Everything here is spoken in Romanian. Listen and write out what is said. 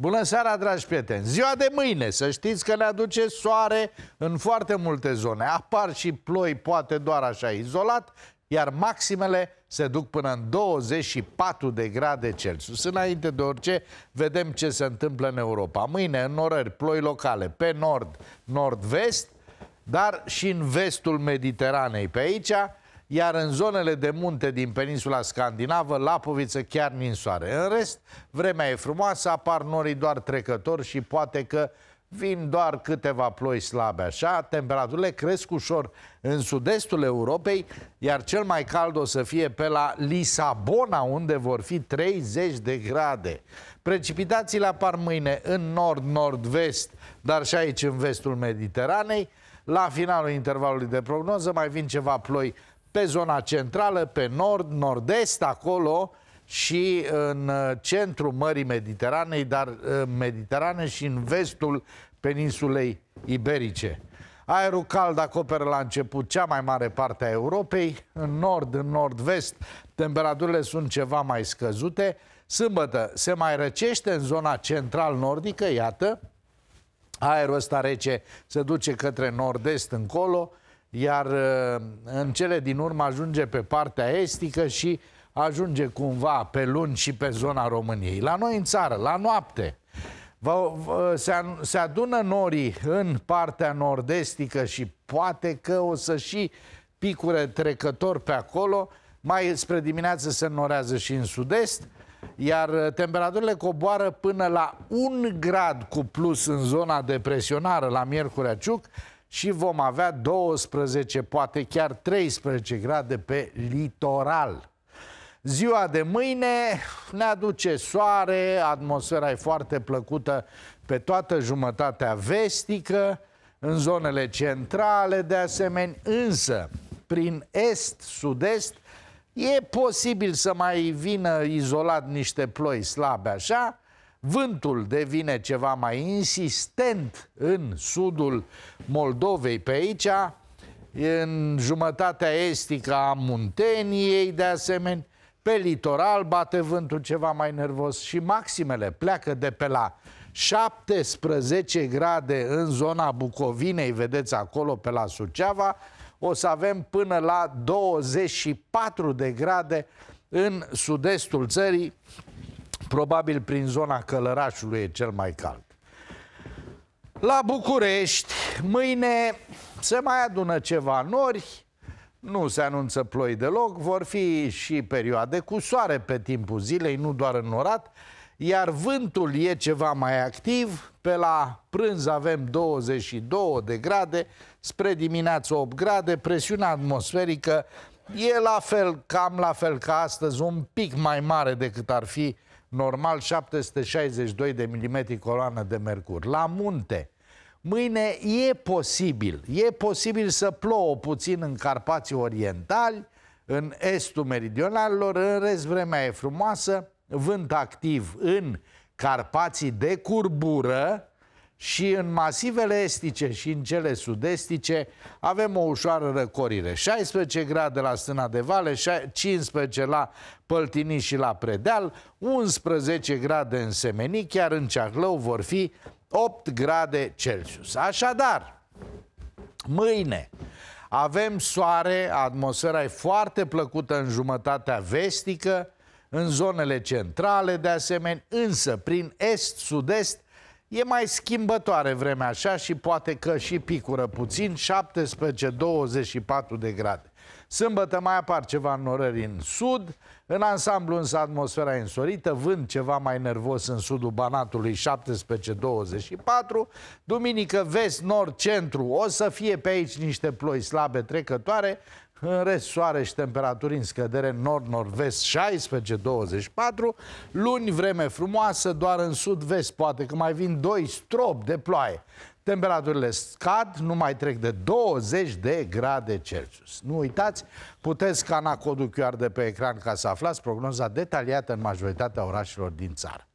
Bună seara, dragi prieteni! Ziua de mâine, să știți că ne aduce soare în foarte multe zone. Apar și ploi, poate doar așa izolat, iar maximele se duc până în 24 de grade Celsius. Înainte de orice, vedem ce se întâmplă în Europa. Mâine, în orări, ploi locale pe nord, nord-vest, dar și în vestul Mediteranei pe aici, iar în zonele de munte din peninsula scandinavă, Lapoviță chiar ninsoare. În rest, vremea e frumoasă, apar norii doar trecători și poate că vin doar câteva ploi slabe așa, temperaturile cresc ușor în sud-estul Europei, iar cel mai cald o să fie pe la Lisabona, unde vor fi 30 de grade. Precipitațiile apar mâine în nord-nord-vest, dar și aici în vestul Mediteranei. La finalul intervalului de prognoză mai vin ceva ploi pe zona centrală, pe nord, nord-est, acolo și în uh, centrul Mării Mediteranei, dar uh, Mediterane și în vestul peninsulei iberice. Aerul cald acoperă la început cea mai mare parte a Europei. În nord, în nord-vest, temperaturile sunt ceva mai scăzute. Sâmbătă se mai răcește în zona central-nordică, iată, aerul ăsta rece se duce către nord-est încolo, iar uh, în cele din urmă ajunge pe partea estică și ajunge cumva pe luni și pe zona României. La noi în țară, la noapte, se adună norii în partea nord-estică și poate că o să și picure trecător pe acolo, mai spre dimineață se norează și în sud-est, iar uh, temperaturile coboară până la un grad cu plus în zona depresionară la Miercurea Ciuc, și vom avea 12, poate chiar 13 grade pe litoral. Ziua de mâine ne aduce soare, atmosfera e foarte plăcută pe toată jumătatea vestică, în zonele centrale de asemenea, însă prin est-sud-est e posibil să mai vină izolat niște ploi slabe așa, Vântul devine ceva mai insistent în sudul Moldovei pe aici, în jumătatea estică a Munteniei de asemenea, pe litoral bate vântul ceva mai nervos și maximele pleacă de pe la 17 grade în zona Bucovinei, vedeți acolo pe la Suceava, o să avem până la 24 de grade în sud-estul țării, Probabil prin zona Călărașului e cel mai cald. La București, mâine se mai adună ceva nori, nu se anunță ploi deloc, vor fi și perioade cu soare pe timpul zilei, nu doar în norat, iar vântul e ceva mai activ, pe la prânz avem 22 de grade, spre dimineață 8 grade, presiunea atmosferică e la fel, cam la fel ca astăzi, un pic mai mare decât ar fi normal 762 de mm coloană de mercur. La munte, mâine e posibil, e posibil să plouă puțin în Carpații Orientali, în estul meridionalilor, în rest vremea e frumoasă, vânt activ în Carpații de curbură, și în masivele estice și în cele sudestice avem o ușoară răcorire. 16 grade la Stâna de Vale, 15 la Păltini și la Predeal, 11 grade în Semenic, chiar în Ceahlău vor fi 8 grade Celsius. Așadar, mâine avem soare, atmosfera e foarte plăcută în jumătatea vestică, în zonele centrale de asemenea, însă prin est-sud-est E mai schimbătoare vremea așa și poate că și picură puțin, 17-24 de grade. Sâmbătă mai apar ceva înnorări în sud, în ansamblu însă atmosfera însorită, vânt ceva mai nervos în sudul Banatului 17-24, duminică vest, nord, centru, o să fie pe aici niște ploi slabe trecătoare, în rest, soare și temperaturi în scădere nord-nord-vest 16-24. Luni, vreme frumoasă, doar în sud-vest poate că mai vin doi strop de ploaie. Temperaturile scad, nu mai trec de 20 de grade Celsius. Nu uitați, puteți scana codul QR de pe ecran ca să aflați prognoza detaliată în majoritatea orașelor din țară.